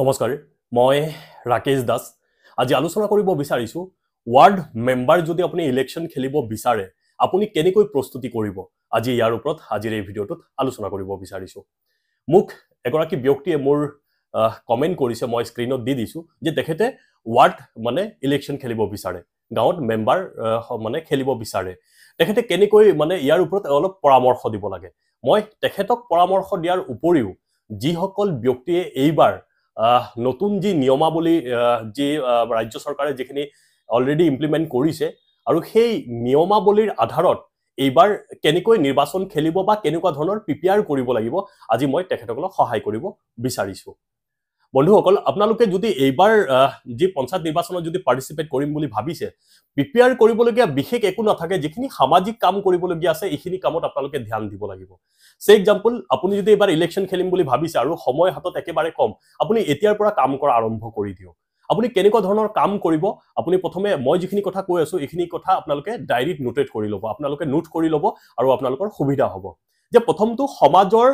নমস্কাৰ মই ৰাকেশ দাস আজি আলোচনা কৰিব বিচাৰিছোঁ ৱাৰ্ড মেম্বাৰ যদি আপুনি ইলেকশ্যন খেলিব বিচাৰে আপুনি কেনেকৈ প্ৰস্তুতি কৰিব আজি ইয়াৰ ওপৰত আজিৰ এই ভিডিঅ'টোত আলোচনা কৰিব বিচাৰিছোঁ মোক এগৰাকী ব্যক্তিয়ে মোৰ কমেণ্ট কৰিছে মই স্ক্ৰীণত দি দিছোঁ যে তেখেতে ৱাৰ্ড মানে ইলেকশ্যন খেলিব বিচাৰে গাঁৱত মেম্বাৰ মানে খেলিব বিচাৰে তেখেতে কেনেকৈ মানে ইয়াৰ ওপৰত অলপ পৰামৰ্শ দিব লাগে মই তেখেতক পৰামৰ্শ দিয়াৰ উপৰিও যিসকল ব্যক্তিয়ে এইবাৰ নতুন যি নিয়মাৱলী যি ৰাজ্য চৰকাৰে যিখিনি অলৰেডি ইমপ্লিমেণ্ট কৰিছে আৰু সেই নিয়মাৱলীৰ আধাৰত এইবাৰ কেনেকৈ নিৰ্বাচন খেলিব বা কেনেকুৱা ধৰণৰ প্ৰিপেয়াৰ কৰিব লাগিব আজি মই তেখেতসকলক সহায় কৰিব বিচাৰিছোঁ বন্ধুসকল আপোনালোকে যদি এইবাৰ যি পঞ্চায়ত নিৰ্বাচনত যদি পাৰ্টিচিপেট কৰিম বুলি ভাবিছে প্ৰিপেয়াৰ কৰিবলগীয়া বিশেষ একো নাথাকে যিখিনি সামাজিক কাম কৰিবলগীয়া আছে এইখিনি কামত আপোনালোকে ধ্যান দিব লাগিব চে এক্সাম্পল আপুনি যদি এইবাৰ ইলেকশ্যন খেলিম বুলি ভাবিছে আৰু সময় হাতত একেবাৰে কম আপুনি এতিয়াৰ পৰা কাম কৰা আৰম্ভ কৰি দিয়ক আপুনি কেনেকুৱা ধৰণৰ কাম কৰিব আপুনি প্ৰথমে মই যিখিনি কথা কৈ আছো এইখিনি কথা আপোনালোকে ডাইৰীত নোটেট কৰি ল'ব আপোনালোকে নোট কৰি ল'ব আৰু আপোনালোকৰ সুবিধা হ'ব যে প্ৰথমটো সমাজৰ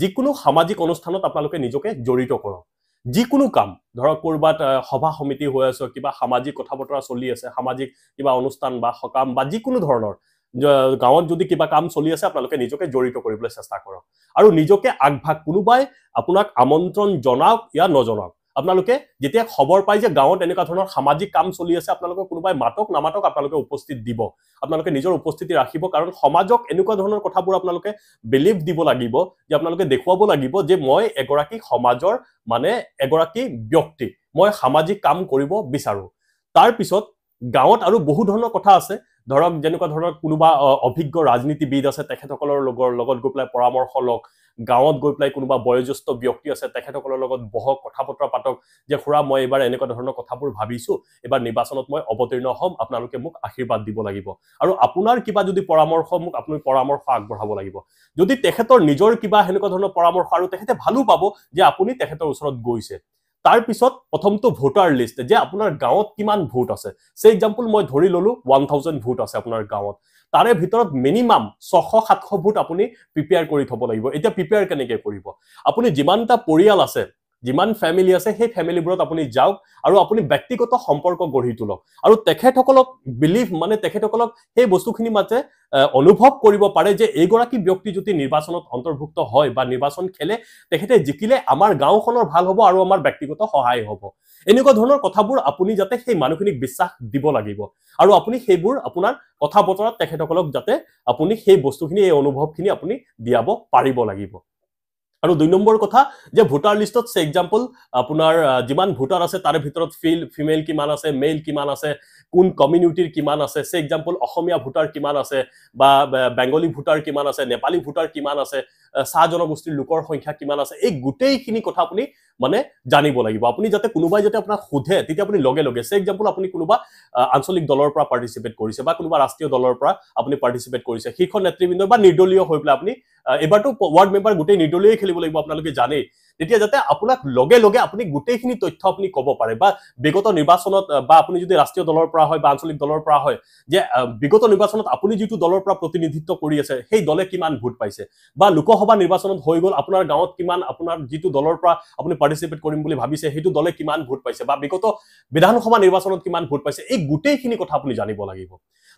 যিকোনো সামাজিক অনুষ্ঠানত আপোনালোকে নিজকে জড়িত কৰক যিকোনো কাম ধৰক ক'ৰবাত সভা সমিতি হৈ আছে কিবা সামাজিক কথা বতৰা চলি আছে সামাজিক কিবা অনুষ্ঠান বা সকাম বা যিকোনো ধৰণৰ গাঁৱত যদি কিবা কাম চলি আছে আপোনালোকে নিজকে জড়িত কৰিবলৈ চেষ্টা কৰক আৰু নিজকে আগভাগ কোনোবাই আপোনাক আমন্ত্ৰণ জনাওক ইয়াত নজনাওক আপোনালোকে যেতিয়া খবৰ পায় যে গাঁৱত এনেকুৱা ধৰণৰ সামাজিক কাম চলি আছে আপোনালোকে কোনোবাই মাতক নামাতক আপোনালোকে উপস্থিত দিব আপোনালোকে নিজৰ উপস্থিতি ৰাখিব কাৰণ সমাজক এনেকুৱা ধৰণৰ কথাবোৰ আপোনালোকে বিলিভ দিব লাগিব যে আপোনালোকে দেখুৱাব লাগিব যে মই এগৰাকী সমাজৰ মানে এগৰাকী ব্যক্তি মই সামাজিক কাম কৰিব বিচাৰোঁ তাৰপিছত গাঁৱত আৰু বহু ধৰণৰ কথা আছে ধৰক যেনেকুৱা ধৰণৰ কোনোবা অভিজ্ঞ ৰাজনীতিবিদ আছে তেখেতসকলৰ লগৰ লগত গৈ পেলাই পৰামৰ্শ লওক গাঁৱত গৈ পেলাই কোনোবা বয়োজ্যেষ্ঠ ব্যক্তি আছে তেখেতসকলৰ লগত বহক কথা বতৰা পাতক যে খুৰা মই এইবাৰ এনেকুৱা ধৰণৰ কথাবোৰ ভাবিছো এইবাৰ নিৰ্বাচনত মই অৱতীৰ্ণ হ'ম আপোনালোকে মোক আশীৰ্বাদ দিব লাগিব আৰু আপোনাৰ কিবা যদি পৰামৰ্শ মোক আপুনি পৰামৰ্শ আগবঢ়াব লাগিব যদি তেখেতৰ নিজৰ কিবা সেনেকুৱা ধৰণৰ পৰামৰ্শ আৰু তেখেতে ভালো পাব যে আপুনি তেখেতৰ ওচৰত গৈছে তাৰ পিছত প্ৰথমটো ভোটাৰ লিষ্ট যে আপোনাৰ গাঁৱত কিমান ভোট আছে সেই এক্সাম্পল মই ধৰি ললো ওৱান থাউজেণ্ড ভোট আছে আপোনাৰ গাঁৱত তাৰে ভিতৰত মিনিমাম ছশ সাতশ ভোট আপুনি প্ৰিপেয়াৰ কৰি থব লাগিব এতিয়া প্ৰিপেয়াৰ কেনেকে কৰিব আপুনি যিমানটা পৰিয়াল আছে যিমান ফেমিলি আছে সেই ফেমিলিবোৰত আপুনি যাওক আৰু আপুনি ব্যক্তিগত সম্পৰ্ক গঢ়ি তোলক আৰু তেখেতসকলক বিলিভ মানে তেখেতসকলক সেই বস্তুখিনি মাজে অনুভৱ কৰিব পাৰে যে এইগৰাকী ব্যক্তি যদি নিৰ্বাচনত অন্তৰ্ভুক্ত হয় বা নিৰ্বাচন খেলে তেখেতে জিকিলে আমাৰ গাঁওখনৰ ভাল হ'ব আৰু আমাৰ ব্যক্তিগত সহায় হ'ব এনেকুৱা ধৰণৰ কথাবোৰ আপুনি যাতে সেই মানুহখিনিক বিশ্বাস দিব লাগিব আৰু আপুনি সেইবোৰ আপোনাৰ কথা বতৰাত তেখেতসকলক যাতে আপুনি সেই বস্তুখিনি এই অনুভৱখিনি আপুনি দিয়াব পাৰিব লাগিব আৰু দুই নম্বৰ কথা যে ভোটাৰ লিষ্টত চে এক্সাম্পল আপোনাৰ যিমান ভোটাৰ আছে তাৰে ভিতৰত ফিল ফিমেল কিমান আছে মেইল কিমান আছে কোন কমিউনিটিৰ কিমান আছে চে এক্সাম্পল অসমীয়া ভোটাৰ কিমান আছে বা বেংগলী ভোটাৰ কিমান আছে নেপালী ভোটাৰ কিমান আছে চাহ জনগোষ্ঠীৰ লোকৰ সংখ্যা কিমান আছে এই গোটেইখিনি কথা আপুনি মানে জানিব লাগিব আপুনি যাতে কোনোবাই যাতে আপোনাক সোধে তেতিয়া আপুনি লগে লগে চে এক্সাম্পল আপুনি কোনোবা আঞ্চলিক দলৰ পৰা পাৰ্টিচিপেট কৰিছে বা কোনোবা ৰাষ্ট্ৰীয় দলৰ পৰা আপুনি পাৰ্টিচিপেট কৰিছে শীৰ্ষ নেতৃবৃন্দ বা নিৰ্দলীয় হৈ পেলাই আপুনি এইবাৰটো ৱাৰ্ড মেম্বাৰ গোটেই নিৰ্দলীয়ই খেলিব লাগিব আপোনালোকে জানেই তেতিয়া যাতে আপোনাক লগে লগে আপুনি গোটেইখিনি তথ্য আপুনি ক'ব পাৰে বা বিগত নিৰ্বাচনত বা আপুনি যদি ৰাষ্ট্ৰীয় দলৰ পৰা হয় বা আঞ্চলিক দলৰ পৰা হয় যে বিগত নিৰ্বাচনত আপুনি যিটো দলৰ পৰা প্ৰতিনিধিত্ব কৰি আছে সেই দলে কিমান ভোট পাইছে বা লোকসভা নিৰ্বাচনত হৈ গ'ল আপোনাৰ গাঁৱত কিমান আপোনাৰ যিটো দলৰ পৰা আপুনি পাৰ্টিচিপেট কৰিম বুলি ভাবিছে সেইটো দলে কিমান ভোট পাইছে বা বিগত বিধানসভা নিৰ্বাচনত কিমান ভোট পাইছে এই গোটেইখিনি কথা আপুনি জানিব লাগিব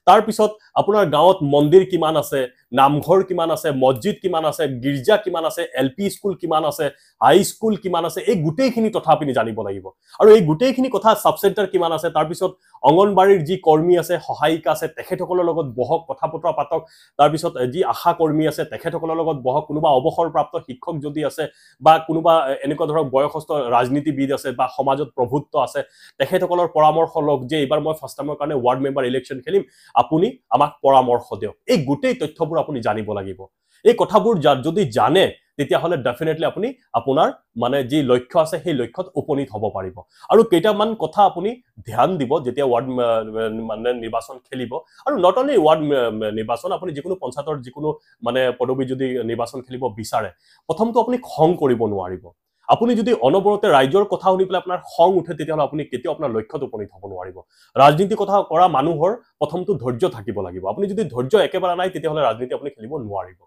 তাৰপিছত আপোনাৰ গাঁৱত মন্দিৰ কিমান আছে নামঘৰ কিমান আছে মছজিদ কিমান আছে গীৰ্জা কিমান আছে এল পি স্কুল কিমান আছে হাই স্কুল কিমান আছে এই গোটেইখিনি কথা আপুনি জানিব লাগিব আৰু এই গোটেইখিনি কথা চাব চেণ্টাৰ কিমান আছে তাৰপিছত অংগনবাড়ীৰ যি কৰ্মী আছে সহায়িকা আছে তেখেতসকলৰ লগত বহক কথা বতৰা পাতক তাৰপিছত যি আশা কৰ্মী আছে তেখেতসকলৰ লগত বহক কোনোবা অৱসৰপ্ৰাপ্ত শিক্ষক যদি আছে বা কোনোবা এনেকুৱা ধৰক বয়সস্থ ৰাজনীতিবিদ আছে বা সমাজত প্ৰভুত্ব আছে তেখেতসকলৰ পৰামৰ্শ লওক যে এইবাৰ মই ফাৰ্ষ্ট টাইমৰ কাৰণে ৱাৰ্ড মেম্বাৰ ইলেকশ্যন খেলিম আপুনি আমাক পৰামৰ্শ দিয়ক এই গোটেই তথ্যবোৰ আপুনি জানিব লাগিব এই কথাবোৰ যদি জানে তেতিয়াহ'লে ডেফিনেটলি আপুনি আপোনাৰ মানে যি লক্ষ্য আছে সেই লক্ষ্যত উপনীত হ'ব পাৰিব আৰু কেইটামান কথা আপুনি ধ্যান দিব যেতিয়া ৱাৰ্ড মানে নিৰ্বাচন খেলিব আৰু নট অনলি ৱাৰ্ড নিৰ্বাচন আপুনি যিকোনো পঞ্চায়তৰ যিকোনো মানে পদবী যদি নিৰ্বাচন খেলিব বিচাৰে প্ৰথমটো আপুনি খং কৰিব নোৱাৰিব আপুনি যদি অনবৰতে ৰাইজৰ কথা শুনি পেলাই আপোনাৰ খং উঠে তেতিয়াহ'লে আপুনি কেতিয়াও আপোনাৰ লক্ষ্যত উপনীত হ'ব নোৱাৰিব ৰাজনীতি কথা কৰা মানুহৰ প্ৰথমটো ধৈৰ্য থাকিব লাগিব আপুনি যদি ধৈৰ্য একেবাৰে নাই তেতিয়াহ'লে ৰাজনীতি আপুনি খেলিব নোৱাৰিব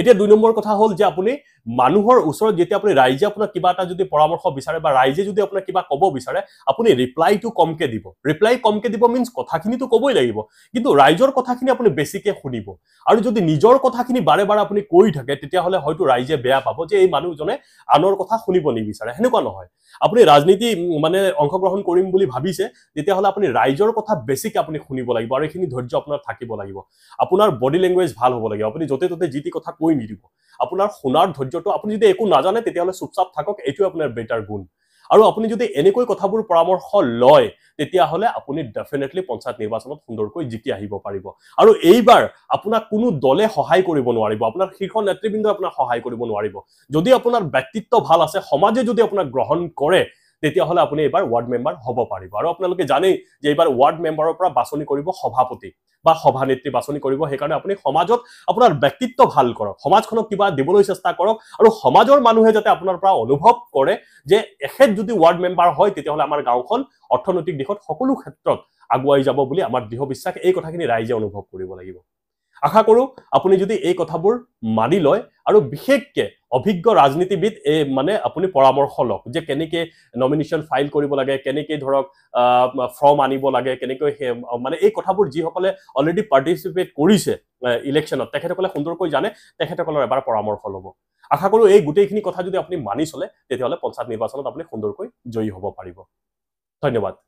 এতিয়া দুই নম্বৰ কথা হ'ল যে আপুনি মানুহৰ ওচৰত যেতিয়া আপুনি ৰাইজে আপোনাক কিবা এটা যদি পৰামৰ্শ বিচাৰে বা ৰাইজে যদি আপোনাক কিবা ক'ব বিচাৰে আপুনি ৰিপ্লাইটো কমকৈ দিব ৰিপ্লাই কমকৈ দিব মিনছ কথাখিনিতো ক'বই লাগিব কিন্তু ৰাইজৰ কথাখিনি আপুনি বেছিকৈ শুনিব আৰু যদি নিজৰ কথাখিনি বাৰে বাৰে আপুনি কৈ থাকে তেতিয়াহ'লে হয়তো ৰাইজে বেয়া পাব যে এই মানুহজনে আনৰ কথা শুনিব নিবিচাৰে সেনেকুৱা নহয় আপুনি ৰাজনীতি মানে অংশগ্ৰহণ কৰিম বুলি ভাবিছে তেতিয়াহ'লে আপুনি ৰাইজৰ কথা বেছিকৈ আপুনি শুনিব লাগিব আৰু এইখিনি ধৈৰ্য আপোনাৰ থাকিব লাগিব আপোনাৰ বডি লেংগুৱেজ ভাল হ'ব লাগিব আপুনি য'তে ত'তে যি টি কথা কৈ নিদিব আপোনাৰ শুনাৰ ধৈৰ্যটো আপুনি যদি একো নাজানে তেতিয়াহ'লে চুপচাপ থাকক এইটোৱে আপোনাৰ বেটাৰ গুণ আৰু আপুনি যদি এনেকৈ কথাবোৰ পৰামৰ্শ লয় তেতিয়াহ'লে আপুনি ডেফিনেটলি পঞ্চায়ত নিৰ্বাচনত সুন্দৰকৈ জিকি আহিব পাৰিব আৰু এইবাৰ আপোনাক কোনো দলে সহায় কৰিব নোৱাৰিব আপোনাৰ শীৰ্ষ নেতৃবৃন্দই আপোনাক সহায় কৰিব নোৱাৰিব যদি আপোনাৰ ব্যক্তিত্ব ভাল আছে সমাজে যদি আপোনাক গ্ৰহণ কৰে তেতিয়াহ'লে আপুনি এইবাৰ ৱাৰ্ড মেম্বাৰ হ'ব পাৰিব আৰু আপোনালোকে জানেই যে এইবাৰ ৱাৰ্ড মেম্বাৰৰ পৰা বাছনি কৰিব সভাপতি বা সভানেত্ৰী বাছনি কৰিব সেইকাৰণে আপুনি সমাজত আপোনাৰ ব্যক্তিত্ব ভাল কৰক সমাজখনক কিবা দিবলৈ চেষ্টা কৰক আৰু সমাজৰ মানুহে যাতে আপোনাৰ পৰা অনুভৱ কৰে যে এখেত যদি ৱাৰ্ড মেম্বাৰ হয় তেতিয়াহ'লে আমাৰ গাঁওখন অৰ্থনৈতিক দিশত সকলো ক্ষেত্ৰত আগুৱাই যাব বুলি আমাৰ দৃঢ় বিশ্বাস এই কথাখিনি ৰাইজে অনুভৱ কৰিব লাগিব আশা কৰো আপুনি যদি এই কথাবোৰ মানি লয় আৰু বিশেষকে অভিজ্ঞ ৰাজনীতিবিদ এই মানে আপুনি পৰামৰ্শ লওক যে কেনেকে নমিনেশ্যন ফাইল কৰিব লাগে কেনেকৈ ধৰক ফৰ্ম আনিব লাগে কেনেকৈ মানে এই কথাবোৰ যিসকলে অলৰেডি পাৰ্টিচিপেট কৰিছে ইলেকশ্যনত তেখেতসকলে সুন্দৰকৈ জানে তেখেতসকলৰ এবাৰ পৰামৰ্শ ল'ব আশা কৰোঁ এই গোটেইখিনি কথা যদি আপুনি মানি চলে তেতিয়াহ'লে পঞ্চায়ত নিৰ্বাচনত আপুনি সুন্দৰকৈ জয়ী হ'ব পাৰিব ধন্যবাদ